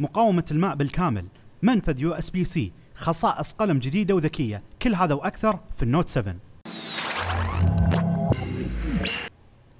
مقاومة الماء بالكامل منفذ يو اس بي سي خصائص قلم جديدة وذكية كل هذا وأكثر في النوت 7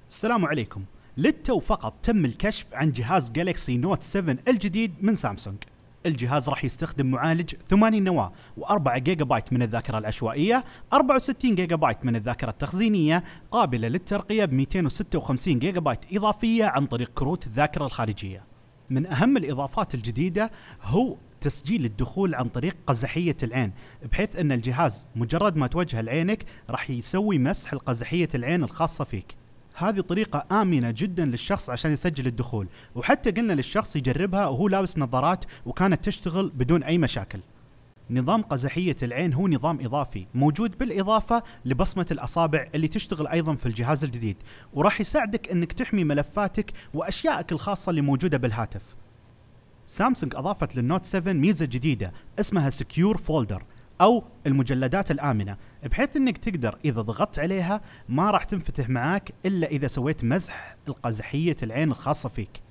السلام عليكم للتو فقط تم الكشف عن جهاز جالكسي نوت 7 الجديد من سامسونج الجهاز راح يستخدم معالج ثماني نواة و4 جيجا بايت من الذاكرة العشوائية 64 جيجا بايت من الذاكرة التخزينية قابلة للترقية ب 256 جيجا بايت إضافية عن طريق كروت الذاكرة الخارجية من أهم الإضافات الجديدة هو تسجيل الدخول عن طريق قزحية العين بحيث أن الجهاز مجرد ما توجهه لعينك راح يسوي مسح القزحية العين الخاصة فيك هذه طريقة آمنة جدا للشخص عشان يسجل الدخول وحتى قلنا للشخص يجربها وهو لابس نظارات وكانت تشتغل بدون أي مشاكل نظام قزحيه العين هو نظام اضافي موجود بالاضافه لبصمه الاصابع اللي تشتغل ايضا في الجهاز الجديد وراح يساعدك انك تحمي ملفاتك واشيائك الخاصه اللي موجوده بالهاتف سامسونج اضافت للنوت 7 ميزه جديده اسمها سكيور فولدر او المجلدات الامنه بحيث انك تقدر اذا ضغطت عليها ما راح تنفتح معاك الا اذا سويت مزح القزحيه العين الخاصه فيك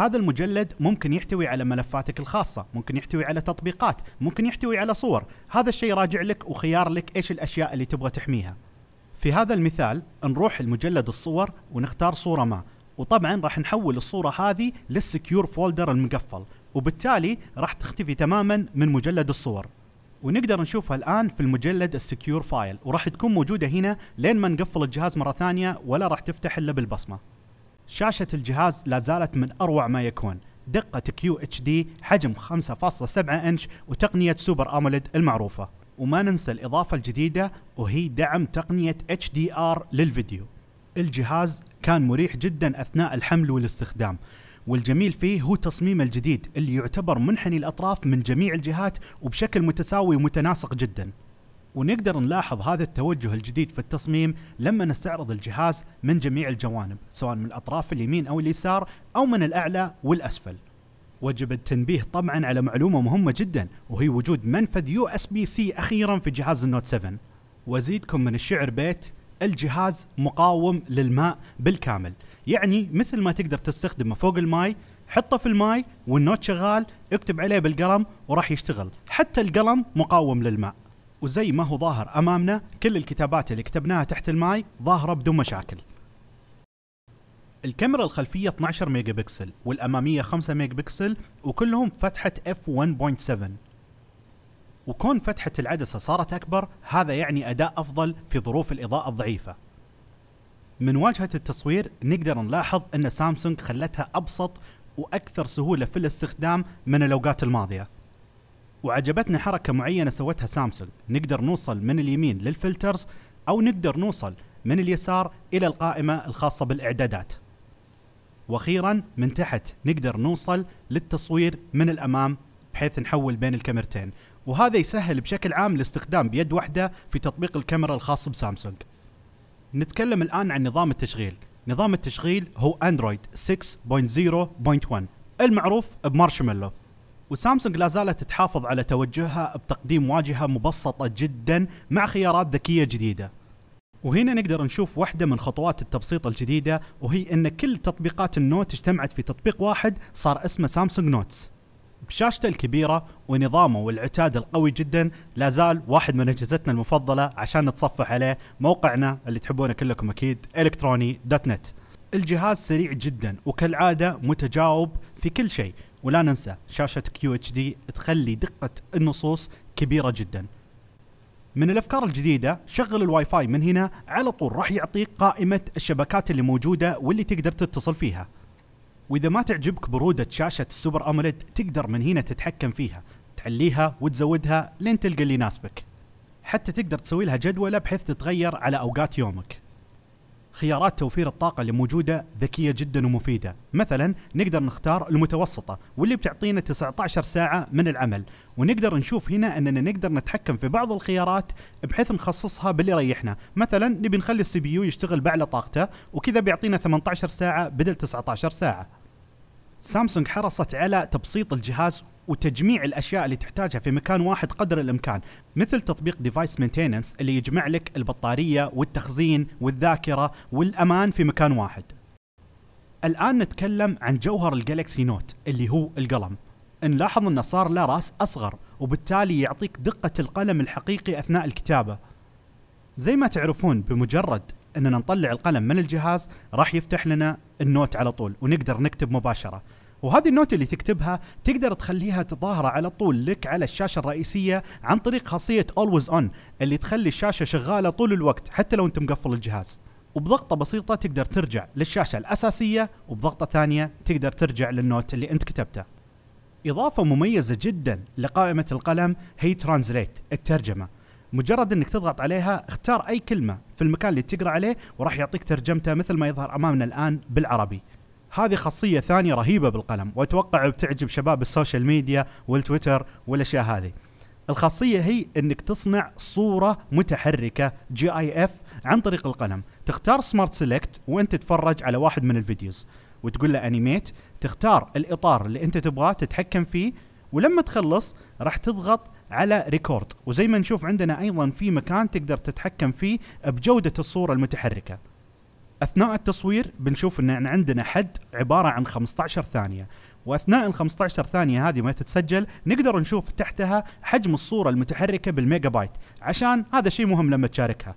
هذا المجلد ممكن يحتوي على ملفاتك الخاصة ممكن يحتوي على تطبيقات ممكن يحتوي على صور هذا الشيء راجع لك وخيار لك إيش الأشياء اللي تبغى تحميها في هذا المثال نروح المجلد الصور ونختار صورة ما وطبعا راح نحول الصورة هذه للسكيور فولدر المقفل وبالتالي راح تختفي تماما من مجلد الصور ونقدر نشوفها الان في المجلد السكيور فايل وراح تكون موجوده هنا لين ما نقفل الجهاز مره ثانيه ولا راح تفتح الا بالبصمه شاشة الجهاز لا زالت من أروع ما يكون دقة كيو اتش دي حجم 5.7 انش وتقنية سوبر اموليد المعروفة وما ننسى الإضافة الجديدة وهي دعم تقنية اتش دي ار للفيديو الجهاز كان مريح جدا أثناء الحمل والاستخدام والجميل فيه هو تصميمه الجديد اللي يعتبر منحني الأطراف من جميع الجهات وبشكل متساوي ومتناسق جدا ونقدر نلاحظ هذا التوجه الجديد في التصميم لما نستعرض الجهاز من جميع الجوانب سواء من الأطراف اليمين أو اليسار أو من الأعلى والأسفل وجب التنبيه طبعا على معلومة مهمة جدا وهي وجود منفذ يو اس بي سي أخيرا في جهاز النوت 7 وازيدكم من الشعر بيت الجهاز مقاوم للماء بالكامل يعني مثل ما تقدر تستخدمه فوق الماي حطه في الماي والنوت شغال اكتب عليه بالقلم وراح يشتغل حتى القلم مقاوم للماء وزي ما هو ظاهر امامنا كل الكتابات اللي كتبناها تحت الماي ظاهره بدون مشاكل الكاميرا الخلفية 12 ميجا بكسل والأمامية 5 ميجا بكسل وكلهم فتحة f1.7 وكون فتحة العدسة صارت أكبر هذا يعني أداء أفضل في ظروف الإضاءة الضعيفة من واجهة التصوير نقدر نلاحظ أن سامسونج خلتها أبسط وأكثر سهولة في الاستخدام من الأوقات الماضية وعجبتنا حركة معينة سوتها سامسونج نقدر نوصل من اليمين للفلترز أو نقدر نوصل من اليسار إلى القائمة الخاصة بالإعدادات وأخيرا من تحت نقدر نوصل للتصوير من الأمام بحيث نحول بين الكاميرتين وهذا يسهل بشكل عام الاستخدام بيد واحدة في تطبيق الكاميرا الخاص بسامسونج نتكلم الآن عن نظام التشغيل نظام التشغيل هو أندرويد 6.0.1 المعروف بمارشميلو وسامسونج لا زالت تحافظ على توجهها بتقديم واجهة مبسطة جدا مع خيارات ذكية جديدة وهنا نقدر نشوف واحدة من خطوات التبسيط الجديدة وهي أن كل تطبيقات النوت اجتمعت في تطبيق واحد صار اسمه سامسونج نوتس بشاشته الكبيرة ونظامه والعتاد القوي جدا لا زال واحد من اجهزتنا المفضلة عشان نتصفح عليه موقعنا اللي تحبونه كلكم اكيد الكتروني دوت نت الجهاز سريع جدا وكالعادة متجاوب في كل شيء ولا ننسى شاشة كيو اتش دي تخلي دقة النصوص كبيرة جدا من الافكار الجديدة شغل الواي فاي من هنا على طول راح يعطيك قائمة الشبكات اللي موجودة واللي تقدر تتصل فيها واذا ما تعجبك برودة شاشة السوبر اموليد تقدر من هنا تتحكم فيها تعليها وتزودها لين تلقى اللي يناسبك حتى تقدر تسوي لها جدولة بحيث تتغير على اوقات يومك خيارات توفير الطاقة اللي موجودة ذكية جدا ومفيدة مثلا نقدر نختار المتوسطة واللي بتعطينا 19 ساعة من العمل ونقدر نشوف هنا أننا نقدر نتحكم في بعض الخيارات بحيث نخصصها باللي يريحنا مثلا نبي نخلي السي بي يو يشتغل بأعلى طاقته وكذا بيعطينا 18 ساعة بدل 19 ساعة سامسونج حرصت على تبسيط الجهاز وتجميع الاشياء اللي تحتاجها في مكان واحد قدر الامكان مثل تطبيق ديفايس مينتيننس اللي يجمع لك البطاريه والتخزين والذاكره والامان في مكان واحد الان نتكلم عن جوهر الجالكسي نوت اللي هو القلم نلاحظ انه صار له راس اصغر وبالتالي يعطيك دقه القلم الحقيقي اثناء الكتابه زي ما تعرفون بمجرد اننا نطلع القلم من الجهاز راح يفتح لنا النوت على طول ونقدر نكتب مباشره وهذه النوت اللي تكتبها تقدر تخليها تظاهرة على طول لك على الشاشة الرئيسية عن طريق خاصية Always On اللي تخلي الشاشة شغالة طول الوقت حتى لو انت مقفل الجهاز وبضغطة بسيطة تقدر ترجع للشاشة الأساسية وبضغطة ثانية تقدر ترجع للنوت اللي انت كتبته إضافة مميزة جدا لقائمة القلم هي ترانزليت الترجمة مجرد انك تضغط عليها اختار اي كلمة في المكان اللي تقرأ عليه وراح يعطيك ترجمته مثل ما يظهر امامنا الان بالعربي هذه خاصية ثانية رهيبة بالقلم واتوقع بتعجب شباب السوشيال ميديا والتويتر والاشياء هذه. الخاصية هي انك تصنع صورة متحركة جي اي اف عن طريق القلم، تختار سمارت سيلكت وانت تتفرج على واحد من الفيديوز وتقول له انيميت، تختار الاطار اللي انت تبغاه تتحكم فيه ولما تخلص راح تضغط على ريكورد وزي ما نشوف عندنا ايضا في مكان تقدر تتحكم فيه بجودة الصورة المتحركة. اثناء التصوير بنشوف ان عندنا حد عباره عن 15 ثانيه واثناء ال 15 ثانيه هذه ما تتسجل نقدر نشوف تحتها حجم الصوره المتحركه بالميجا بايت عشان هذا شيء مهم لما تشاركها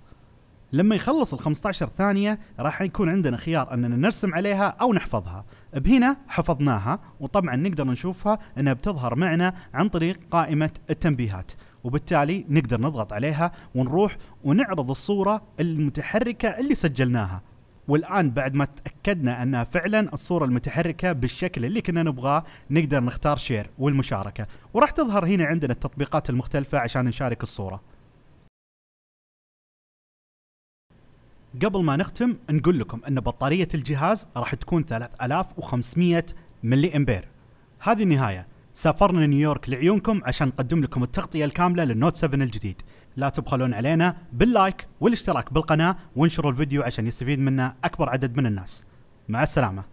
لما يخلص ال 15 ثانية راح يكون عندنا خيار اننا نرسم عليها او نحفظها. بهنا حفظناها وطبعا نقدر نشوفها انها بتظهر معنا عن طريق قائمة التنبيهات. وبالتالي نقدر نضغط عليها ونروح ونعرض الصورة المتحركة اللي سجلناها والان بعد ما تاكدنا انها فعلا الصوره المتحركه بالشكل اللي كنا نبغاه نقدر نختار شير والمشاركه وراح تظهر هنا عندنا التطبيقات المختلفه عشان نشارك الصوره قبل ما نختم نقول لكم ان بطاريه الجهاز راح تكون 3500 ملي امبير هذه النهايه سافرنا نيويورك لعيونكم عشان نقدم لكم التغطية الكاملة للنوت 7 الجديد لا تبخلون علينا باللايك والاشتراك بالقناة وانشروا الفيديو عشان يستفيد منه أكبر عدد من الناس مع السلامة